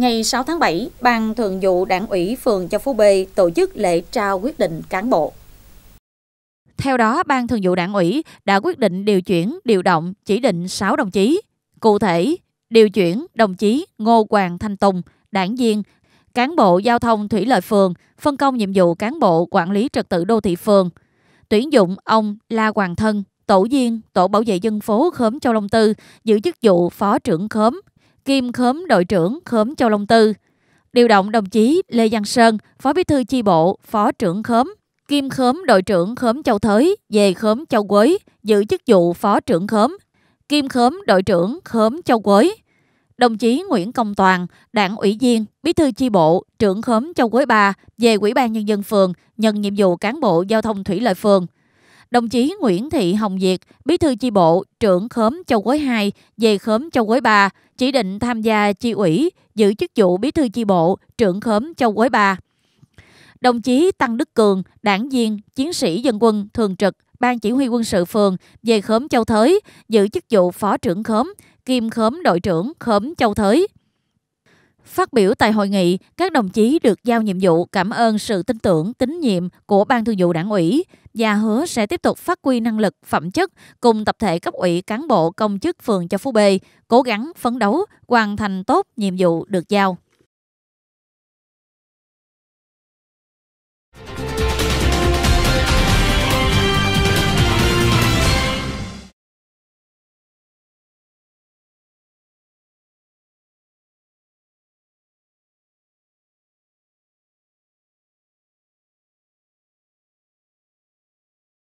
Ngày 6 tháng 7, Ban Thường vụ Đảng ủy phường Châu Phú B tổ chức lễ trao quyết định cán bộ. Theo đó, Ban Thường vụ Đảng ủy đã quyết định điều chuyển, điều động, chỉ định 6 đồng chí. Cụ thể, điều chuyển đồng chí Ngô Hoàng Thanh Tùng, đảng viên, cán bộ giao thông thủy lợi phường, phân công nhiệm vụ cán bộ quản lý trật tự đô thị phường. Tuyển dụng ông La Hoàng Thân, tổ viên, tổ bảo vệ dân phố khóm Châu Long Tư, giữ chức vụ phó trưởng khóm, kiêm khóm đội trưởng khóm Châu Long Tư. Điều động đồng chí Lê Văn Sơn, Phó Bí thư chi bộ, Phó trưởng khóm, kiêm khóm đội trưởng khóm Châu Thới về khóm Châu Quế, giữ chức vụ Phó trưởng khóm, kiêm khóm đội trưởng khóm Châu Quế. Đồng chí Nguyễn Công Toàn, đảng ủy viên, bí thư chi bộ, trưởng khóm Châu Quế Ba về Ủy ban Nhân dân phường, nhận nhiệm vụ cán bộ giao thông thủy lợi phường – Đồng chí Nguyễn Thị Hồng Diệt, bí thư chi bộ, trưởng khóm Châu Quế 2 về khóm Châu Quế 3, chỉ định tham gia chi ủy, giữ chức vụ bí thư chi bộ, trưởng khóm Châu Quế 3. Đồng chí Tăng Đức Cường, đảng viên, chiến sĩ dân quân thường trực, ban chỉ huy quân sự phường về khóm Châu Thới, giữ chức vụ phó trưởng khóm, kiêm khóm đội trưởng khóm Châu Thới. Phát biểu tại hội nghị, các đồng chí được giao nhiệm vụ cảm ơn sự tin tưởng, tín nhiệm của Ban Thường vụ Đảng ủy và hứa sẽ tiếp tục phát huy năng lực, phẩm chất cùng tập thể cấp ủy cán bộ công chức phường cho Phú B, cố gắng phấn đấu hoàn thành tốt nhiệm vụ được giao.